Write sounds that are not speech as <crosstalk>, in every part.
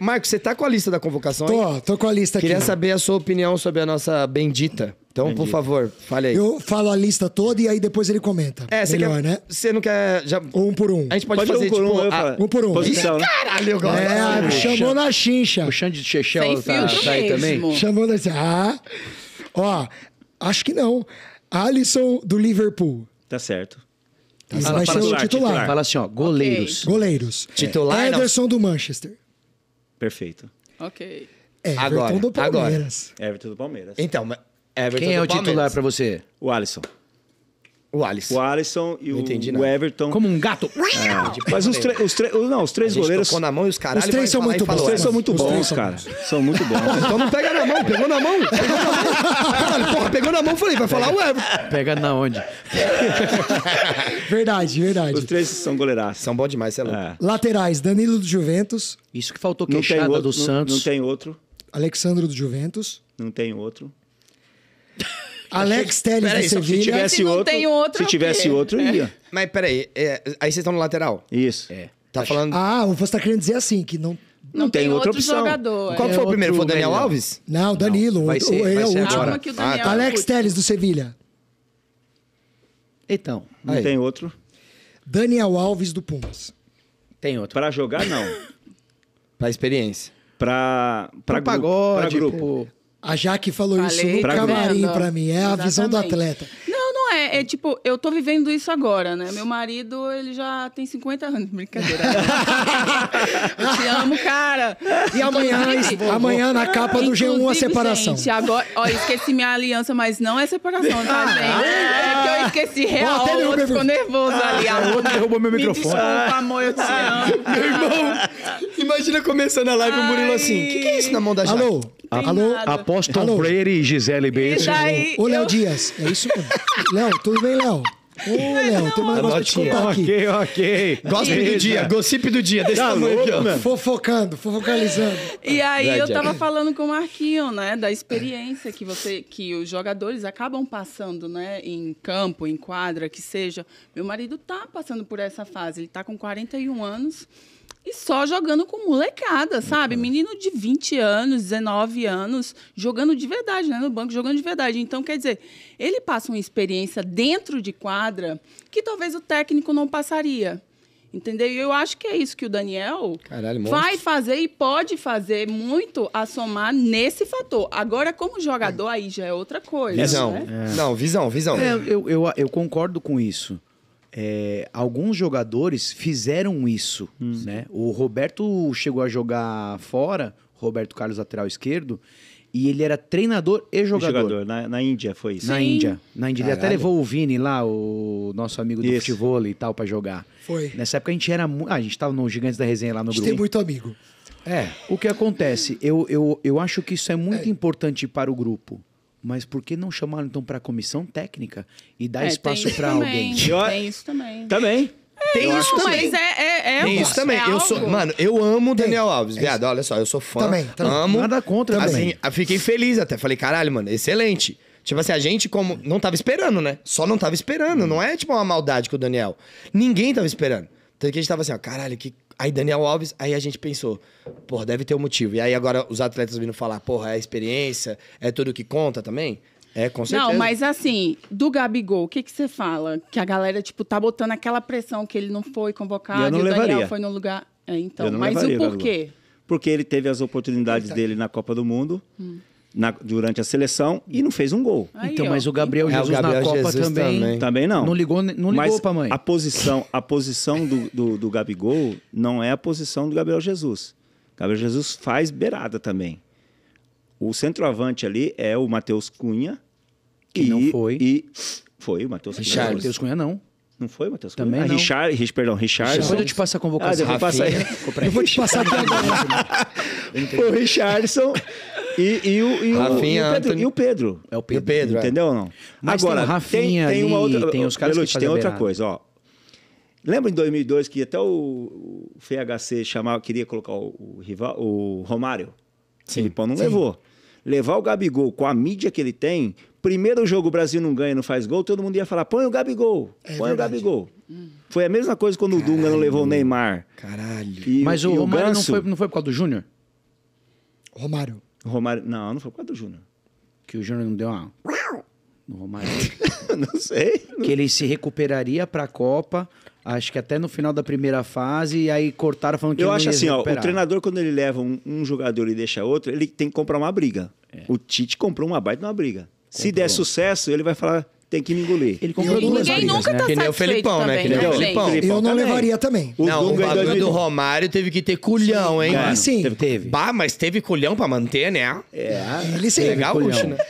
Marcos, você tá com a lista da convocação tô, aí? Tô, com a lista Queria aqui. Queria saber a sua opinião sobre a nossa bendita. Então, bendita. por favor, fale aí. Eu falo a lista toda e aí depois ele comenta. É, você Melhor, quer, né? Você não quer. Já... Um por um. A gente pode, pode fazer um por tipo, um. A... Um por um. Posição, né? Caralho, eu gosto. É, é chamou na chincha. O Xande de Chechel tá, tá aí também? Chamou na. Ah. Ó, acho que não. Alisson do Liverpool. Tá certo. Tá. Fala, vai fala, ser o titular. titular. Fala assim, ó, goleiros. Okay. Goleiros. Titular. Ederson do Manchester. Perfeito. Ok. É, Everton agora, do Palmeiras. Agora, Everton do Palmeiras. Então, Everton Quem é o Palmeiras. titular para você? O Alisson. O Alisson. O Alisson e não o, o Everton. Como um gato. É. Mas os, os, não, os três goleiros. Tocou na mão e os caras. Os três são muito bons. Os três são muito bons, cara. São muito bons. então não pega na mão, pegou na mão. Pegou na mão. Caralho, <laughs> porra, pegou na mão, falei, vai falar o Everton. Pega na onde? <laughs> verdade, verdade. Os três são goleiraços. São bons demais, sei é lá. É. Laterais, Danilo do Juventus. Isso que faltou queixada outro, do Santos. Não, não tem outro. Alexandro do Juventus. Não tem outro. Alex Telles de Sevilha. Se tivesse outro, outro, se tivesse outro, é. ia. Mas peraí, é, aí vocês estão no lateral. Isso. É. Tá Acho... falando. Ah, você tá querendo dizer assim, que não. Não, não tem, tem, outra opção. Jogador, Qual é. foi o primeiro? Foi o Daniel Alves? Não, Danilo. Não, vai ser, vai é o último. Agora. ah, tá. Alex Teles do Sevilha. Então. Não aí. tem outro. Daniel Alves do Pumas. Tem outro. Para jogar, não. <laughs> pra experiência. Pra, pra, pra grupo. Pagode, pra grupo. A Jaque falou Falei, isso no pra camarim para mim. É Exatamente. a visão do atleta. Não, não é. É tipo, eu tô vivendo isso agora, né? Meu marido, ele já tem 50 anos. Brincadeira. <laughs> eu te amo, cara. E amanhã, amanhã na capa do G1 a separação. Gente, agora... Ó, esqueci minha aliança, mas não é separação, tá, ah. gente? É, que eu esqueci real. Ó, o outro ficou nervoso ah, ali. o outro derrubou meu microfone. Me desculpa, amor, eu te ah, amo. Meu irmão, imagina começando a live o Murilo assim. O que, que, é isso na mão da Jaque? Alô? alô, Apóstolo alô. Freire e Gisele Bento. Ô, Léo eu... Dias, é isso mesmo? Léo, tudo bem, Léo? Ô, Léo, tem mais negócio te contar aqui. Ok, ok. Gossip do dia, gossip do dia. Desse tá tamanho Fofocando, fofocalizando. E aí eu tava é. falando com o Marquinho, né, da experiência que você, que os jogadores acabam passando, né, em campo, em quadra, que seja. Meu marido tá passando por essa fase, ele tá com 41 anos e só jogando com molecada, sabe? Uhum. Menino de 20 anos, 19 anos, jogando de verdade, né? No banco, jogando de verdade. Então, quer dizer, ele passa uma experiência dentro de quadra que talvez o técnico não passaria. Entendeu? E eu acho que é isso que o Daniel Caralho, vai fazer e pode fazer muito a somar nesse fator. Agora, como jogador, é. aí já é outra coisa. Visão. Né? É. Não, visão, visão. É, eu, eu, eu concordo com isso. É, alguns jogadores fizeram isso, hum. né? O Roberto chegou a jogar fora, Roberto Carlos lateral esquerdo, e ele era treinador e jogador. E jogador. Na, na, Índia foi isso. Na Sim. Índia. Na Índia. Ele até levou o Vini lá, o nosso amigo do isso. futebol e tal, para jogar. Foi. Nessa época a gente era. Ah, a gente tava no Gigantes da Resenha lá no grupo. A gente tem muito amigo. É. O que acontece? Eu, eu, eu acho que isso é muito é. importante para o grupo mas por que não chamaram então para a comissão técnica e dar é, espaço para alguém? Tem isso também. Também. É, tem isso também. Mas é, é, é tem isso assim, também. É eu sou, mano, eu amo o Daniel Alves, é viado. Olha só, eu sou fã. Também, também. Amo. Nada contra assim, também. Assim, fiquei feliz até. Falei, caralho, mano, excelente. Tipo assim, a gente como não tava esperando, né? Só não tava esperando, não é tipo uma maldade com o Daniel. Ninguém tava esperando. Tanto que a gente tava assim, ó, caralho, que Aí Daniel Alves, aí a gente pensou, pô, deve ter um motivo. E aí agora os atletas vindo falar, porra, é a experiência, é tudo que conta também? É, com certeza. Não, mas assim, do Gabigol, o que, que você fala? Que a galera, tipo, tá botando aquela pressão que ele não foi convocado, não e o levaria. Daniel foi no lugar. É, então, mas levaria, o porquê? Porque ele teve as oportunidades então. dele na Copa do Mundo. Hum na, durante a seleção e não fez um gol. Aí, então, mas o Gabriel Jesus é, o Gabriel na Copa Jesus também, também, também. não. Não ligou, não ligou para mãe. A posição, a posição do, do, do, Gabigol não é a posição do Gabriel Jesus. Gabriel Jesus faz beirada também. O centroavante ali é o Matheus Cunha. Que e, não foi. E foi o Matheus Cunha. Matheus Cunha não. Não foi, Matheus? Também ah, não. Richard, perdão, Richard. Depois eu te passo a convocação. Ah, eu, vou eu vou te passar aqui agora. <laughs> o Richardson e, e, o, e, o, Rafinha, e, o Pedro, Antônio... e o Pedro. É o Pedro. O Pedro entendeu é. ou não? Mas Agora, tem, Rafinha tem, tem uma outra. Tem os caras Pelute, que tem outra beirada. coisa, ó. Lembra em 2002 que até o FHC chamava, queria colocar o, o rival, o Romário? Sim. Filipão não sim. levou. Levar o Gabigol com a mídia que ele tem, primeiro jogo o Brasil não ganha, não faz gol, todo mundo ia falar: põe o Gabigol, é põe verdade. o Gabigol. Hum. Foi a mesma coisa quando caralho, o Dunga não levou o Neymar. Caralho. E, Mas o Romário Ganso... não, foi, não foi por causa do Júnior? Romário. Romário. Não, não foi por causa do Júnior. Que o Júnior não deu uma. No Romário. <laughs> não sei. Que ele se recuperaria para a Copa, acho que até no final da primeira fase, e aí cortaram falando que Eu acho assim, ó, o treinador, quando ele leva um, um, jogador e deixa outro, ele tem que comprar uma briga. É. O Tite comprou uma baita de uma briga. Comprou. Se der sucesso, ele vai falar: tem que me engolir. Ele comprou e duas ninguém nunca né? tá que nem o Felipão, né? também, né? Que nem o Felipão. Eu não também. levaria também. O não, Dunga o é bagulho do Romário teve que ter culhão, hein? Claro, sim. Teve, teve. Bah, mas teve culhão pra manter, né? É. Ele sim. né?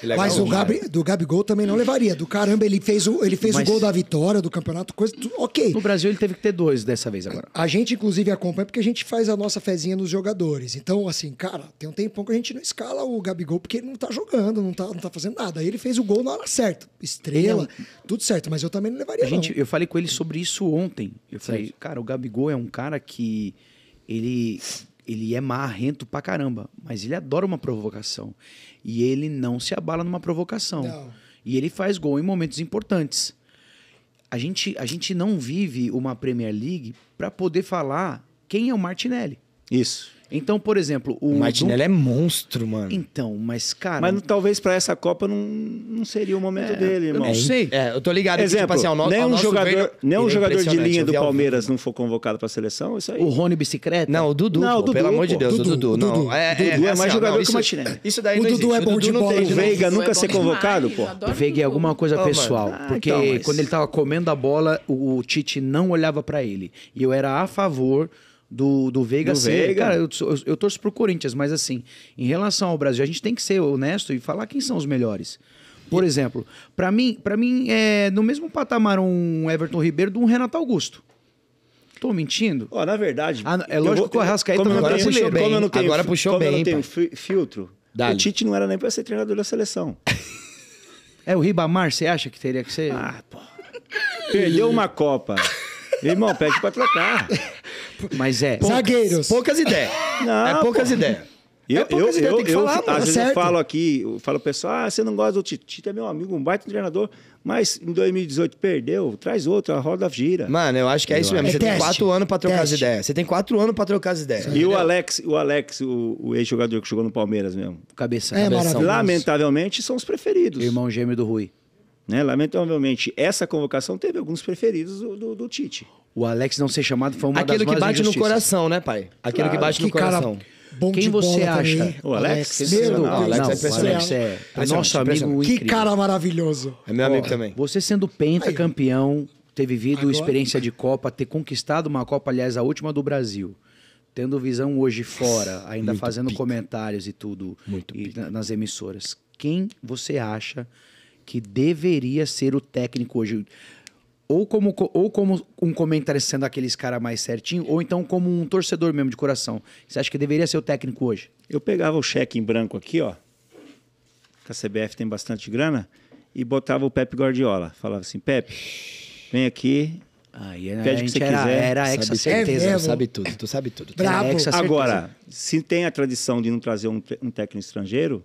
Ele mas o Gabi do Gabigol também não levaria. Do caramba, ele fez o, ele fez mas... o gol da vitória, do campeonato, coisa... Ok. No Brasil ele teve que ter dois dessa vez agora. A gente, inclusive, acompanha porque a gente faz a nossa fezinha nos jogadores. Então, assim, cara, tem um tempão que a gente não escala o Gabigol porque ele não tá jogando, não tá, não tá fazendo nada. Aí ele fez o gol na hora certa. Estreia estrela, tudo certo, mas eu também não levaria. A gente, não. eu falei com ele sobre isso ontem. Eu certo. falei, cara, o Gabigol é um cara que ele ele é marrento pra caramba, mas ele adora uma provocação. E ele não se abala numa provocação. Não. E ele faz gol em momentos importantes. A gente, a gente não vive uma Premier League para poder falar quem é o Martinelli. Isso. Então, por exemplo, o. Martinelli é monstro, mano. Então, mas, cara. Mas talvez para essa Copa não, não seria o momento é, dele, irmão. Eu não é, sei. É, eu tô ligado exemplo, que, tipo assim, ao no, nem um jogador, reino, é nem um jogador de linha do Palmeiras não for convocado pra seleção, isso aí. O Rony Bicicleta? Não, o Dudu. Não, o Dudu, pelo pô. amor de Deus, Dudu, o Dudu. Não, Dudu, é, é, Dudu é, é mais assim, jogador não, que o Martinelli. Isso daí o não Dudu é bom de bola. O Veiga nunca ser convocado, ah, pô. O Veiga é alguma coisa pessoal. Ah, porque então, quando ele tava comendo a bola, o Tite não olhava para ele. E eu era a favor do, do Veiga do ser. Veiga. Cara, eu, eu, eu torço pro Corinthians, mas assim, em relação ao Brasil, a gente tem que ser honesto e falar quem são os melhores. Por exemplo, para mim, para mim é no mesmo patamar um Everton Ribeiro do um Renato Augusto. Tô mentindo? Ó, na verdade. Ah, é lógico vou, que o Arrascaeta não é brasileiro. Puxou, como eu agora puxou como bem. eu não tenho filtro, o Tite não era nem para ser treinador da seleção. <laughs> é o Ribamar, você acha que teria que ser? Ah, pô. Perdeu uma Copa. <laughs> Irmão, pede pra trocar. Mas é. Poucas, Zagueiros. Poucas ideias. <laughs> Não, é poucas pô. ideias. Eu, é eu, ideias, eu, falar, eu, Às é vezes certo. eu falo aqui, eu falo pro pessoal, ah, você não gosta do Tite, é meu amigo, um baita treinador, mas em 2018 perdeu, traz outro, a roda gira. Mano, eu acho que é isso mesmo. É você teste, tem quatro anos pra trocar teste. as ideias. Você tem quatro anos para trocar as ideias. E entendeu? o Alex, o Alex, o, o ex-jogador que jogou no Palmeiras mesmo. cabeça. É, Lamentavelmente, são os preferidos. Irmão gêmeo do Rui. Né? Lamentavelmente, essa convocação teve alguns preferidos do, do, do Tite. O Alex não ser chamado foi uma Aquilo das que bate no coração, né, pai? Aquilo claro, que bate que no coração. Bom Quem você acha? O Alex? Alex. Alex não, é Alex é, é nosso amigo Que incrível. cara maravilhoso. É meu Pô, amigo também. Você sendo penta Aí. campeão, ter vivido Agora... experiência de Copa, ter conquistado uma Copa, aliás, a última do Brasil tendo visão hoje fora, ainda Muito fazendo comentários e tudo e nas emissoras. Quem você acha que deveria ser o técnico hoje? ou como, ou como um comentarista sendo aqueles cara mais certinho, ou então como um torcedor mesmo de coração. Você acha que deveria ser o técnico hoje? Eu pegava o cheque em branco aqui, ó. Que a CBF tem bastante grana, e botava o Pepe Guardiola. Falava assim, Pepe, vem aqui. Aí pede o que você era, quiser. Era exa certeza, é sabe tudo, tu sabe tudo. Bravo. Agora, se tem a tradição de não trazer um, um técnico estrangeiro,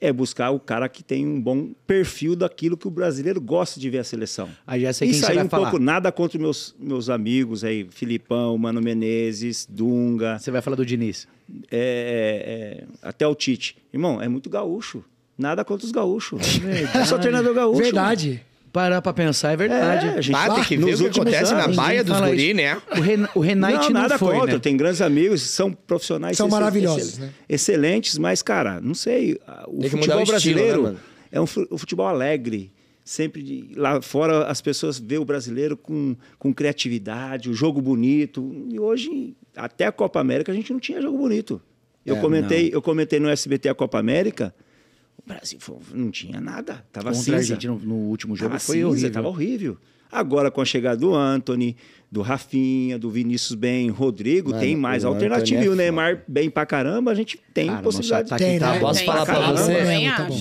é buscar o cara que tem um bom perfil daquilo que o brasileiro gosta de ver a seleção. Aí já sei quem Isso aí um falar. pouco nada contra meus meus amigos aí, Filipão, Mano Menezes, Dunga. Você vai falar do Diniz? É, é, é até o Tite, irmão, é muito gaúcho. Nada contra os gaúchos. Verdade. <laughs> É Eu sou treinador gaúcho. Verdade. Mano. Parar pra pensar, é verdade. É, a gente bah, tem que ver o que acontece anos, na baia dos guri, né? O, Ren o Renate não, não foi, contra, né? Tem grandes amigos, são profissionais... São maravilhosos, excelentes, né? excelentes, mas, cara, não sei. O tem futebol o brasileiro estilo, né, é um futebol alegre sempre de, lá fora as pessoas vê o brasileiro com, com criatividade, o jogo bonito. E hoje, até a Copa América, a gente não tinha jogo bonito. Eu é, comentei, eu comentei no SBT a Copa América. O Brasil foi, não tinha nada. Tava Contra cinza. a Argentina no último jogo tava foi cinza, horrível. Tava horrível. Agora, com a chegada do Anthony, do Rafinha, do Vinícius bem, Rodrigo, Mano, tem mais alternativa. É e o Neymar bem pra caramba, a gente tem Cara, possibilidade. de tá, tem, tá, né? posso tem, falar pra, pra você? Mesmo, tá